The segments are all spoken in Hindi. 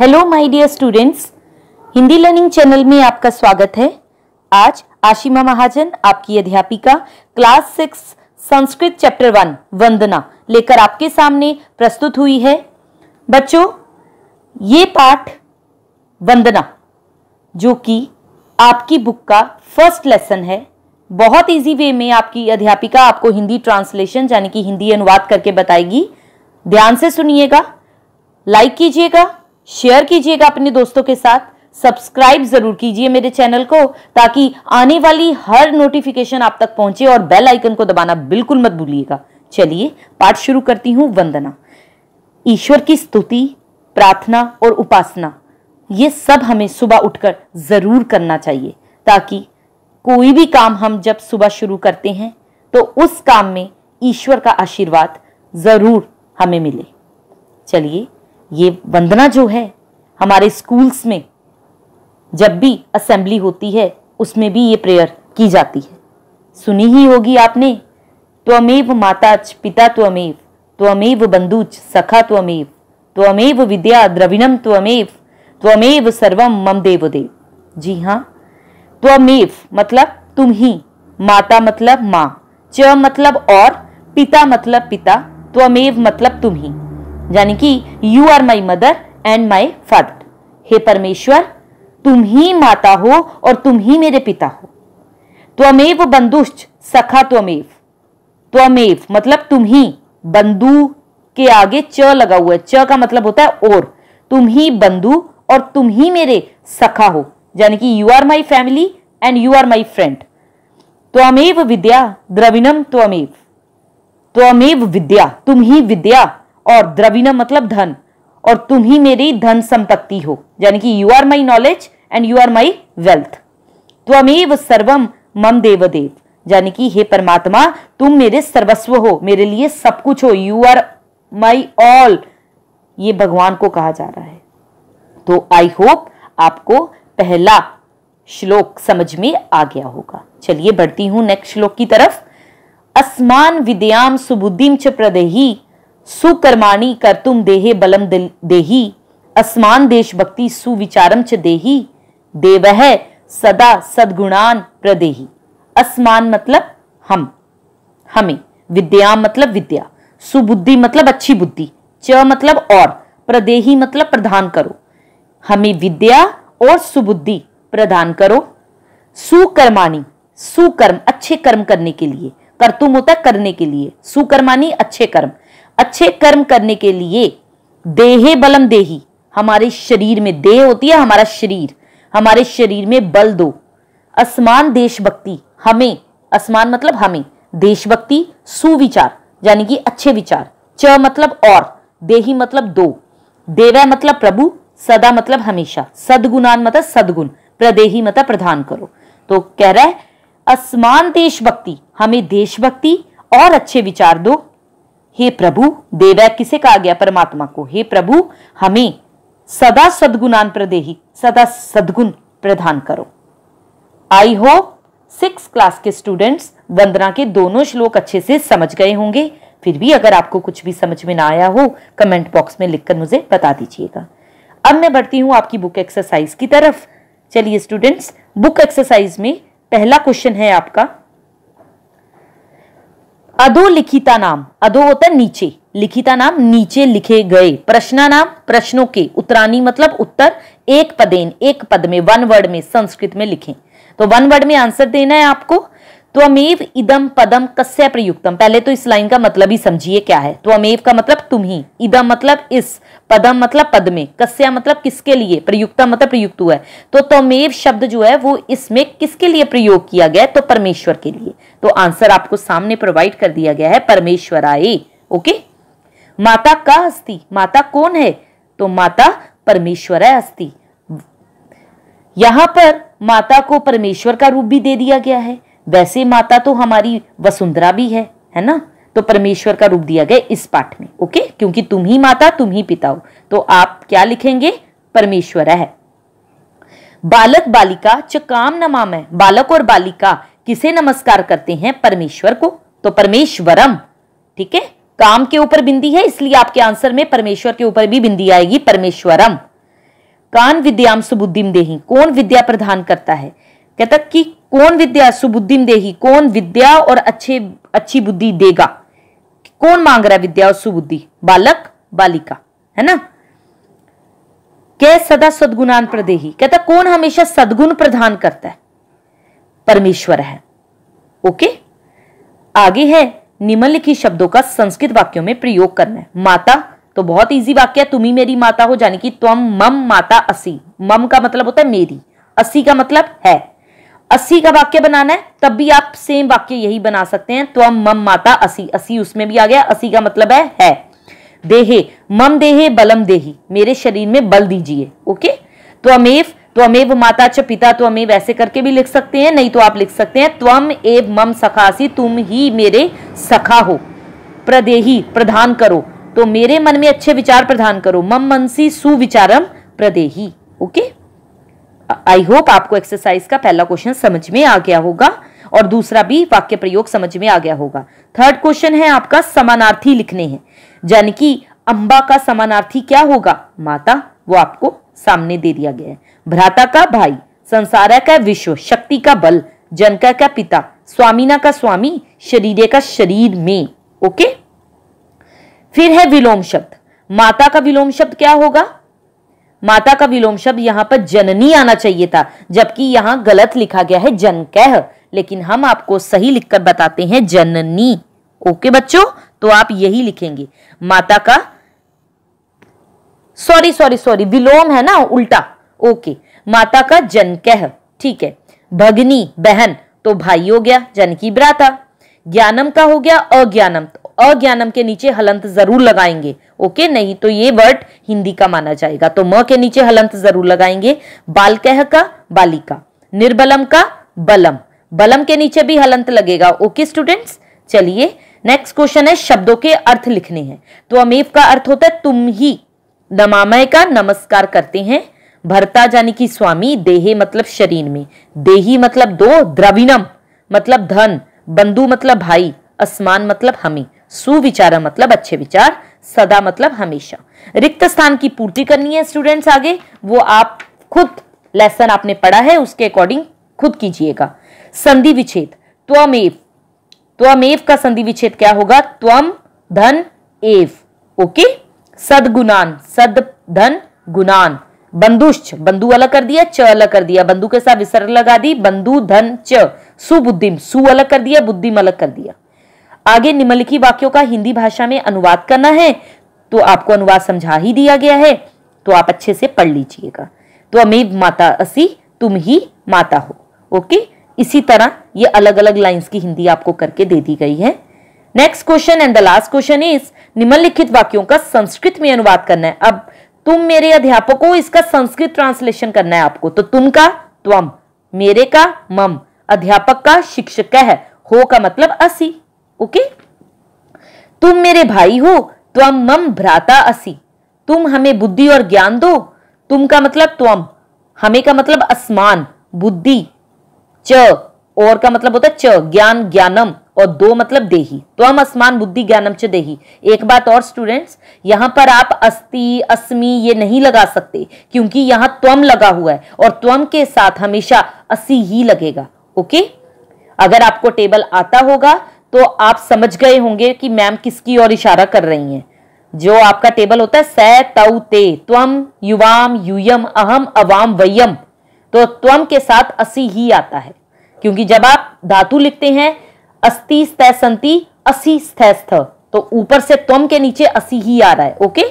hello my dear students Hindi learning channel में आपका स्वागत है आज आशिमा महाजन आपकी अध्यापिका class six Sanskrit chapter one Vandana लेकर आपके सामने प्रस्तुत हुई है बच्चों ये पाठ वंदना जो कि आपकी बुक का फर्स्ट लेसन है बहुत इजी वे में आपकी अध्यापिका आपको हिंदी ट्रांसलेशन यानी कि हिंदी अनुवाद करके बताएगी ध्यान से सुनिएगा लाइक कीजिएगा शेयर कीजिएगा अपने दोस्तों के साथ सब्सक्राइब जरूर कीजिए मेरे चैनल को ताकि आने वाली हर नोटिफिकेशन आप तक पहुंचे और बेल आइकन को दबाना बिल्कुल मत भूलिएगा चलिए पाठ शुरू करती हूँ वंदना ईश्वर की स्तुति प्रार्थना और उपासना ये सब हमें सुबह उठकर ज़रूर करना चाहिए ताकि कोई भी काम हम जब सुबह शुरू करते हैं तो उस काम में ईश्वर का आशीर्वाद ज़रूर हमें मिले चलिए ये वंदना जो है हमारे स्कूल्स में जब भी असेंबली होती है उसमें भी ये प्रेयर की जाती है सुनी ही होगी आपने त्वमेव माताच पिता त्वमेव त्वमेव बंधुच सखा त्वमेव त्वमेव विद्या द्रविणम त्वमेव त्वमेव सर्वम मम देवदेव जी हाँ त्वमेव मतलब तुम ही माता मतलब माँ च मतलब और पिता मतलब पिता त्वमेव मतलब तुम ही यानी कि you are my mother and my father हे परमेश्वर तुम ही माता हो और तुम ही मेरे पिता हो त्वमेव बंदुश्च सखा त्वमेव त्वमेव मतलब तुम ही बंधु के आगे च लगा हुआ है च का मतलब होता है और तुम ही बंधु और तुम ही मेरे सखा हो यानी कि you are my family and you are my friend त्वमेव विद्या द्रविणम त्वमेव त्वमेव विद्या तुम ही विद्या और द्रविणा मतलब धन और तुम ही मेरी धन संपत्ति हो यानी कि you are my knowledge and you are my wealth त्वमेव सर्वम मम देवदेव यानी कि हे परमात्मा तुम मेरे सर्वस्व हो मेरे लिए सब कुछ हो यू आर माई ऑल ये भगवान को कहा जा रहा है तो आई होप आपको पहला श्लोक समझ में आ गया होगा चलिए बढ़ती हूं नेक्स्ट श्लोक की तरफ अस्मान विद्याम सुबुद्धिम च प्रदेही सुकर्माणी कर तुम देहे बलम देही असमान देशभक्ति सुविचारम च देही देवह सदा सदगुणान प्रदेही असमान मतलब हम हमें विद्या मतलब विद्या सुबुद्धि मतलब अच्छी बुद्धि च मतलब और प्रदेही मतलब प्रदान करो हमें विद्या और सुबुद्धि प्रदान करो सुकर्माणी सुकर्म अच्छे कर्म करने के लिए कर्तुम होता है करने के लिए सुकर्माणी अच्छे कर्म अच्छे कर्म करने के लिए देहे बलम देही हमारे शरीर में देह होती है हमारा शरीर हमारे शरीर में बल दो असमान देशभक्ति हमें असमान मतलब हमें देशभक्ति सुविचार यानी कि अच्छे विचार च मतलब और देही मतलब दो देव मतलब प्रभु सदा मतलब हमेशा सदगुणान मतलब सदगुण प्रदेही मतलब प्रधान करो तो कह रहा है असमान देशभक्ति हमें देशभक्ति और अच्छे विचार दो हे प्रभु देवै किसे कहा गया परमात्मा को हे प्रभु हमें सदा सदगुणान प्रदेही सदा सदगुण प्रदान करो आई होप सिक्स क्लास के स्टूडेंट्स वंदना के दोनों श्लोक अच्छे से समझ गए होंगे फिर भी अगर आपको कुछ भी समझ में ना आया हो कमेंट बॉक्स में लिखकर मुझे बता दीजिएगा अब मैं बढ़ती हूं आपकी बुक एक्सरसाइज की तरफ चलिए स्टूडेंट्स बुक एक्सरसाइज में पहला क्वेश्चन है आपका अधोलिखिता नाम अधो होता है नीचे लिखिता नाम नीचे लिखे गए प्रश्न नाम प्रश्नों के उत्तरानी मतलब उत्तर एक पदेन एक पद में वन वर्ड में संस्कृत में लिखें तो वन वर्ड में आंसर देना है आपको अमेव इदम पदम कस्य प्रयुक्तम पहले तो इस लाइन का मतलब ही समझिए क्या है तो अमेव का मतलब तुम ही इदम मतलब इस पदम मतलब पद में कस्य मतलब किसके लिए प्रयुक्तम मतलब प्रयुक्त हुआ है तो त्वमेव शब्द जो है वो इसमें किसके लिए प्रयोग किया गया है तो परमेश्वर के लिए तो आंसर आपको सामने प्रोवाइड कर दिया गया है आए ओके माता का अस्थि माता कौन है तो माता परमेश्वर है अस्थि यहां पर माता को परमेश्वर का रूप भी दे दिया गया है वैसे माता तो हमारी वसुंधरा भी है है ना तो परमेश्वर का रूप दिया गया इस पाठ में ओके क्योंकि तुम ही माता तुम ही पिता हो तो आप क्या लिखेंगे परमेश्वर है बालक बालिका च काम नमाम है बालक और बालिका किसे नमस्कार करते हैं परमेश्वर को तो परमेश्वरम ठीक है काम के ऊपर बिंदी है इसलिए आपके आंसर में परमेश्वर के ऊपर भी बिंदी आएगी परमेश्वरम कान विद्याम सुबुद्धिम देही कौन विद्या प्रदान करता है कहता कि कौन विद्या सुबुद्धिम देही कौन विद्या और अच्छे अच्छी बुद्धि देगा कौन मांग रहा है विद्या और सुबुद्धि बालक बालिका है ना कह सदा सदगुणान प्रदेही कहता कौन हमेशा सदगुण प्रदान करता है परमेश्वर है ओके आगे है निम्नलिखित शब्दों का संस्कृत वाक्यों में प्रयोग करना है माता तो बहुत इजी वाक्य है तुम्ही मेरी माता हो जाने की त्वम मम माता असी मम का मतलब होता है मेरी असी का मतलब है अस्सी का वाक्य बनाना है तब भी आप सेम वाक्य यही बना सकते हैं तो मम माता असी असी उसमें भी आ गया असी का मतलब है है देहे मम देहे बलम देही मेरे शरीर में बल दीजिए ओके तो अमेव तो अमेव माता च पिता तो अमेव ऐसे करके भी लिख सकते हैं नहीं तो आप लिख सकते हैं त्वम एव मम सखासी तुम ही मेरे सखा हो प्रदेही प्रधान करो तो मेरे मन में अच्छे विचार प्रदान करो मम मनसी सुविचारम प्रदेही ओके आई होप आपको एक्सरसाइज का पहला क्वेश्चन समझ में आ गया होगा और दूसरा भी वाक्य प्रयोग समझ में आ गया होगा थर्ड क्वेश्चन है आपका समानार्थी लिखने हैं यानी कि अंबा का समानार्थी क्या होगा माता वो आपको सामने दे दिया गया है भ्राता का भाई संसार का विश्व शक्ति का बल जनका का पिता स्वामीना का स्वामी शरीर का शरीर में ओके फिर है विलोम शब्द माता का विलोम शब्द क्या होगा माता का विलोम शब्द यहाँ पर जननी आना चाहिए था जबकि यहाँ गलत लिखा गया है जन कह लेकिन हम आपको सही लिखकर बताते हैं जननी ओके बच्चों तो आप यही लिखेंगे माता का सॉरी सॉरी सॉरी विलोम है ना उल्टा ओके माता का जन कह ठीक है भगनी बहन तो भाई हो गया जन की ब्राता ज्ञानम का हो गया अज्ञानम अज्ञानम के नीचे हलंत जरूर लगाएंगे ओके नहीं तो ये वर्ड हिंदी का माना जाएगा तो म के नीचे हलंत जरूर लगाएंगे बालकह का बालिका निर्बलम का बलम बलम के नीचे भी हलंत लगेगा ओके स्टूडेंट्स चलिए नेक्स्ट क्वेश्चन है शब्दों के अर्थ लिखने हैं तो अमेव का अर्थ होता है तुम ही नमामय का नमस्कार करते हैं भरता जाने की स्वामी देहे मतलब शरीर में देही मतलब दो द्रविनम मतलब धन बंधु मतलब भाई असमान मतलब हमें सुविचार मतलब अच्छे विचार सदा मतलब हमेशा रिक्त स्थान की पूर्ति करनी है स्टूडेंट्स आगे वो आप खुद लेसन आपने पढ़ा है उसके अकॉर्डिंग खुद कीजिएगा संधि विच्छेद त्वमेव त्वमेव का संधि विच्छेद क्या होगा त्वम धन एव ओके सदगुणान सद धन गुणान बंधुश्च बंधु अलग कर दिया च अलग कर दिया बंधु के साथ विसर्ग लगा दी बंधु धन च सुबुद्धिम सु अलग कर दिया बुद्धिम अलग कर दिया आगे निम्नलिखित वाक्यों का हिंदी भाषा में अनुवाद करना है तो आपको अनुवाद समझा ही दिया गया है तो आप अच्छे से पढ़ लीजिएगा तो अमीर माता असी तुम ही माता हो ओके इसी तरह ये अलग अलग लाइंस की हिंदी आपको करके दे दी गई है next question and the last question is निम्नलिखित वाक्यों का संस्कृत में अनुवाद करना है अब तुम मेरे अध्यापक हो इसका संस्कृत ट्रांसलेशन करना है आपको तो तुम का त्वम मेरे का मम अध्यापक का शिक्षक है हो का मतलब असी ओके तुम मेरे भाई हो त्वम मम भ्राता असी तुम हमें बुद्धि और ज्ञान दो तुम का मतलब त्वम हमें का मतलब असमान बुद्धि च और का मतलब होता है च ज्ञान ज्ञानम और दो मतलब देही त्वम असमान बुद्धि ज्ञानम च देही एक बात और स्टूडेंट्स यहां पर आप अस्ति अस्मि ये नहीं लगा सकते क्योंकि यहां त्वम लगा हुआ है और त्वम के साथ हमेशा असी ही लगेगा ओके अगर आपको टेबल आता होगा तो आप समझ गए होंगे कि मैम किसकी ओर इशारा कर रही हैं जो आपका टेबल होता है स तव ते त्वम युवाम यूयम अहम अवाम वयम तो त्वम के साथ असी ही आता है क्योंकि जब आप धातु लिखते हैं अस्थि स्थ संति असी स्थ तो ऊपर से त्वम के नीचे असी ही आ रहा है ओके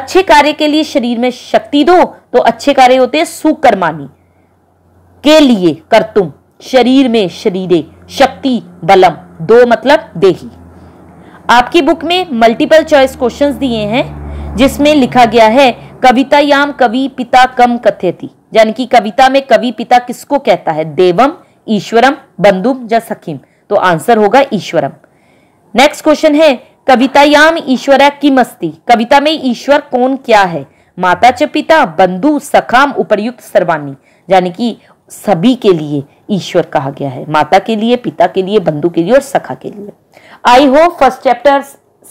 अच्छे कार्य के लिए शरीर में शक्ति दो तो अच्छे कार्य होते हैं सुकर्मानी के लिए कर तुम शरीर में शरीरे शक्ति बलम दो मतलब देही आपकी बुक में मल्टीपल चॉइस क्वेश्चंस दिए हैं जिसमें लिखा गया है कविता याम कवि पिता कम कथ्यति यानी कि कविता में कवि पिता किसको कहता है देवम ईश्वरम बंधुम या सखीम तो आंसर होगा ईश्वरम नेक्स्ट क्वेश्चन है कवितायाम ईश्वर किम अस्ति कविता में ईश्वर कौन क्या है माता च पिता बंधु सखाम उपरयुक्त सर्वानी यानी कि सभी के लिए ईश्वर कहा गया है माता के लिए पिता के लिए बंधु के लिए और सखा के लिए I hope first chapter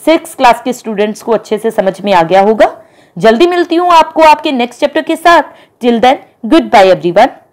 six class के स्टूडेंट्स को अच्छे से समझ में आ गया होगा जल्दी मिलती हूँ आपको आपके नेक्स्ट चैप्टर के साथ till then goodbye everyone